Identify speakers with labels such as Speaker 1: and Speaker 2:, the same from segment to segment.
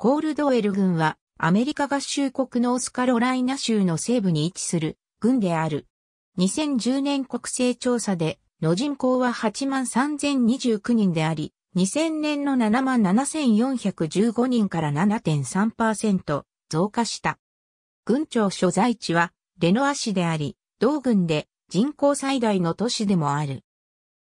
Speaker 1: コールドウェル軍は、アメリカ合衆国ノースカロライナ州の西部に位置する軍である。2010年国勢調査で、の人口は8万3029人であり、2000年の7万7415人から7.3%増加した。軍庁所在地は、レノア市であり、同軍で人口最大の都市でもある。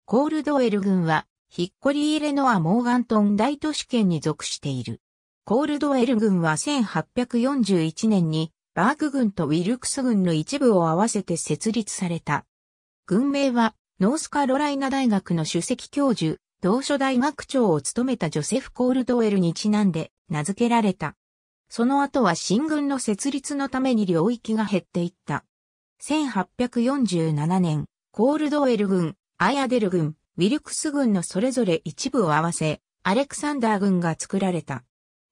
Speaker 1: コールドウェル軍は、ヒッコリー・レノア・モーガントン大都市圏に属している。コールドエル軍は1841年にバーク軍とウィルクス軍の一部を合わせて設立された。軍名はノースカロライナ大学の首席教授、同書大学長を務めたジョセフ・コールドエルにちなんで名付けられた。その後は新軍の設立のために領域が減っていった。1847年、コールドエル軍、アヤデル軍、ウィルクス軍のそれぞれ一部を合わせ、アレクサンダー軍が作られた。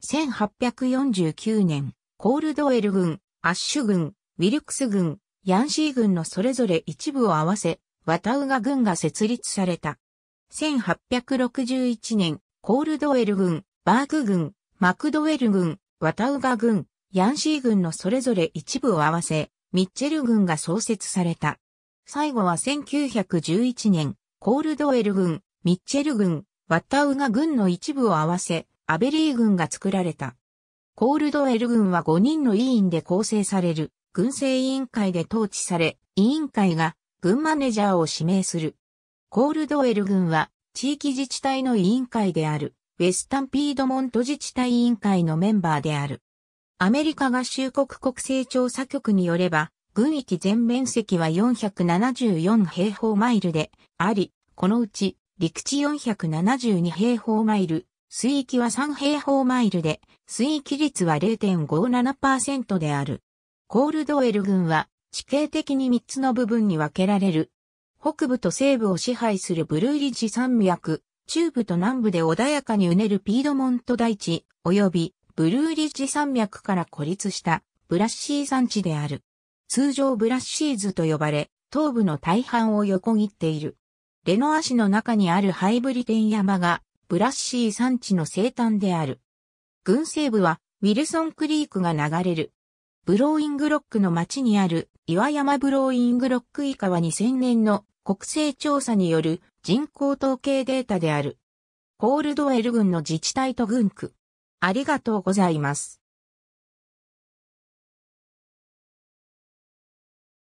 Speaker 1: 1849年、コールドウェル軍、アッシュ軍、ウィルクス軍、ヤンシー軍のそれぞれ一部を合わせ、ワタウガ軍が設立された。1861年、コールドウェル軍、バーク軍、マクドウェル軍、ワタウガ軍、ヤンシー軍のそれぞれ一部を合わせ、ミッチェル軍が創設された。最後は1911年、コールドウェル軍、ミッチェル軍、ワタウガ軍の一部を合わせ、アベリー軍が作られた。コールドウェル軍は5人の委員で構成される軍政委員会で統治され、委員会が軍マネージャーを指名する。コールドウェル軍は地域自治体の委員会であるウェスタンピードモント自治体委員会のメンバーである。アメリカ合衆国国勢調査局によれば、軍域全面積は474平方マイルであり、このうち陸地472平方マイル、水域は3平方マイルで、水域率は0.57%である。コールドウェル群は地形的に3つの部分に分けられる。北部と西部を支配するブルーリッジ山脈、中部と南部で穏やかにうねるピードモント大地、及びブルーリッジ山脈から孤立したブラッシー山地である。通常ブラッシーズと呼ばれ、東部の大半を横切っている。レノア市の中にあるハイブリテン山がブラッシー山地の生誕である。群西部はウィルソンクリークが流れる。ブローイングロックの町にある岩山ブローイングロック以下は2000年の国勢調査による人口統計データである。コールドエル郡の自治体と郡区。ありがとうございます。